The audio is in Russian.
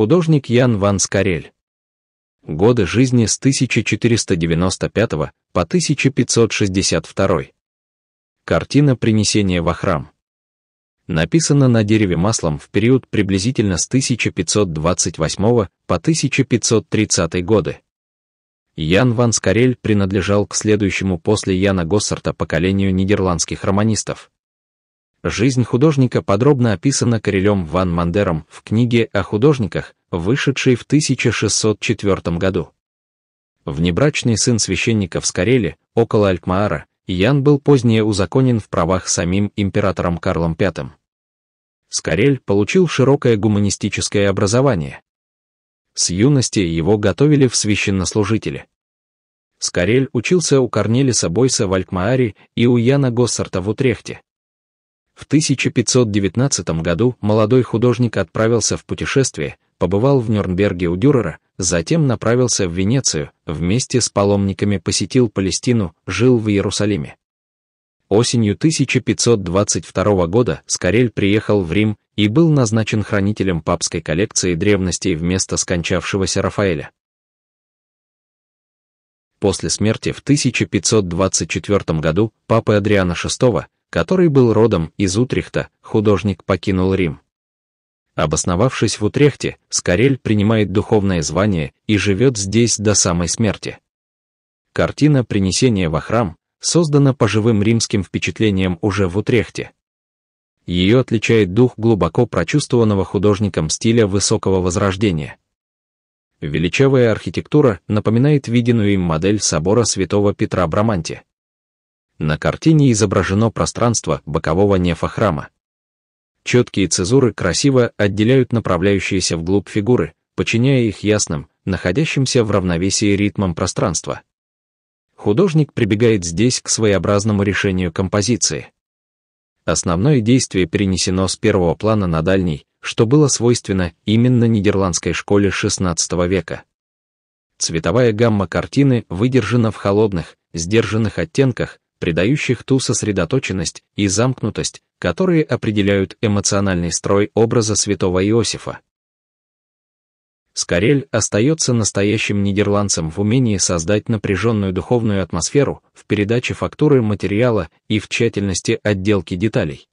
Художник Ян Ван Скорель. Годы жизни с 1495 по 1562. Картина «Принесение во храм». Написана на дереве маслом в период приблизительно с 1528 по 1530 годы. Ян Ван Скорель принадлежал к следующему после Яна Госсарта поколению нидерландских романистов. Жизнь художника подробно описана Карелем Ван Мандером в книге о художниках, вышедшей в 1604 году. Внебрачный сын священника в Скареле, около Алькмаара, Ян был позднее узаконен в правах самим императором Карлом V. Скорель получил широкое гуманистическое образование. С юности его готовили в священнослужители. Скорель учился у Корнелиса Бойса в Алькмааре и у Яна Госсарта в Утрехте. В 1519 году молодой художник отправился в путешествие, побывал в Нюрнберге у Дюрера, затем направился в Венецию, вместе с паломниками посетил Палестину, жил в Иерусалиме. Осенью 1522 года Скорель приехал в Рим и был назначен хранителем папской коллекции древностей вместо скончавшегося Рафаэля. После смерти в 1524 году папы Адриана VI который был родом из Утрехта, художник покинул Рим. Обосновавшись в Утрехте, Скорель принимает духовное звание и живет здесь до самой смерти. Картина «Принесение во храм» создана по живым римским впечатлениям уже в Утрехте. Ее отличает дух глубоко прочувствованного художником стиля высокого возрождения. Величавая архитектура напоминает виденную им модель собора святого Петра Браманти – на картине изображено пространство бокового нефа храма. Четкие цезуры красиво отделяют направляющиеся вглубь фигуры, подчиняя их ясным, находящимся в равновесии ритмом пространства. Художник прибегает здесь к своеобразному решению композиции. Основное действие перенесено с первого плана на дальний, что было свойственно именно нидерландской школе XVI века. Цветовая гамма картины выдержана в холодных, сдержанных оттенках, придающих ту сосредоточенность и замкнутость, которые определяют эмоциональный строй образа святого Иосифа. Скорель остается настоящим нидерландцем в умении создать напряженную духовную атмосферу в передаче фактуры материала и в тщательности отделки деталей.